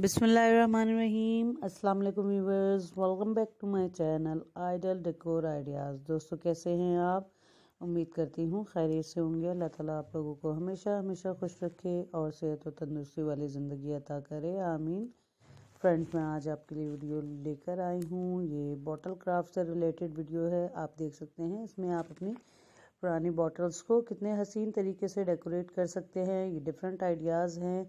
बिसमीम अल्लाम viewers welcome back to my channel ideal decor ideas दोस्तों कैसे हैं आप उम्मीद करती हूँ खैरियत से होंगे अल्लाह ताला आप लोगों को हमेशा हमेशा खुश रखे और सेहत और तंदुरुस्ती वाली ज़िंदगी अता करे आमीन फ्रेंड्स मैं आज आपके लिए वीडियो लेकर आई हूँ ये बॉटल क्राफ्ट से रिलेटेड वीडियो है आप देख सकते हैं इसमें आप अपनी पुरानी बॉटल्स को कितने हसीन तरीके से डेकोरेट कर सकते हैं ये डिफरेंट आइडियाज़ हैं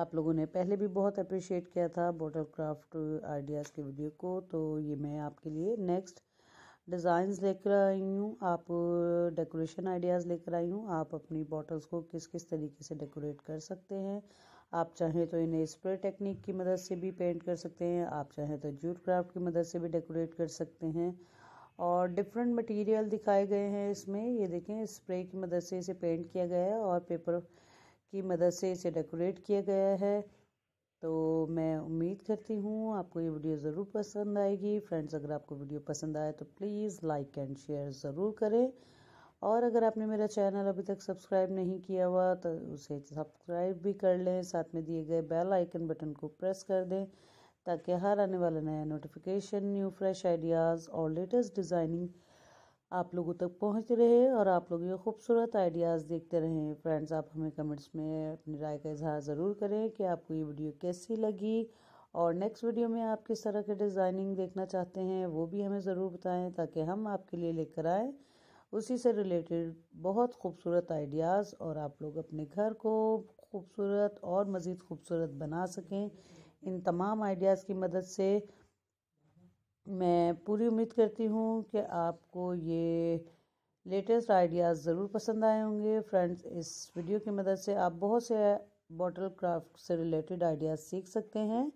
आप लोगों ने पहले भी बहुत अप्रिशिएट किया था बॉटल क्राफ्ट आइडियाज़ के वीडियो को तो ये मैं आपके लिए नेक्स्ट डिज़ाइंस लेकर आई हूँ आप डेकोरेशन uh, आइडियाज़ लेकर आई हूँ आप अपनी बॉटल्स को किस किस तरीके से डेकोरेट कर सकते हैं आप चाहें तो इन्हें स्प्रे टेक्निक की मदद से भी पेंट कर सकते हैं आप चाहें तो जूट क्राफ्ट की मदद से भी डेकोरेट कर सकते हैं और डिफरेंट मटेरियल दिखाए गए हैं इसमें ये देखें स्प्रे की मदद से इसे पेंट किया गया है और पेपर की मदद से इसे डेकोरेट किया गया है तो मैं उम्मीद करती हूँ आपको ये वीडियो ज़रूर पसंद आएगी फ्रेंड्स अगर आपको वीडियो पसंद आए तो प्लीज़ लाइक एंड शेयर ज़रूर करें और अगर आपने मेरा चैनल अभी तक सब्सक्राइब नहीं किया हुआ तो उसे सब्सक्राइब भी कर लें साथ में दिए गए बेल आइकन बटन को प्रेस कर दें ताकि हर आने वाला नया नोटिफिकेशन न्यू फ्रेश आइडियाज़ और लेटेस्ट डिज़ाइनिंग आप लोगों तक पहुंच रहे और आप लोग ये खूबसूरत आइडियाज़ देखते रहें फ्रेंड्स आप हमें कमेंट्स में अपनी राय का इजहार ज़रूर करें कि आपको ये वीडियो कैसी लगी और नेक्स्ट वीडियो में आप किस तरह के डिज़ाइनिंग देखना चाहते हैं वो भी हमें ज़रूर बताएं ताकि हम आपके लिए लेकर आएँ उसी से रिलेटेड बहुत खूबसूरत आइडियाज़ और आप लोग अपने घर को खूबसूरत और मज़ीद खूबसूरत बना सकें इन तमाम आइडियाज़ की मदद से मैं पूरी उम्मीद करती हूँ कि आपको ये लेटेस्ट आइडियाज़ ज़रूर पसंद आए होंगे फ्रेंड्स इस वीडियो की मदद से आप बहुत से बॉटल क्राफ्ट से रिलेटेड आइडियाज़ सीख सकते हैं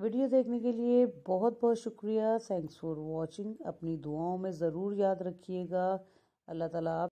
वीडियो देखने के लिए बहुत बहुत शुक्रिया थैंक्स फॉर वॉचिंग अपनी दुआओं में ज़रूर याद रखिएगा अल्लाह ताला आप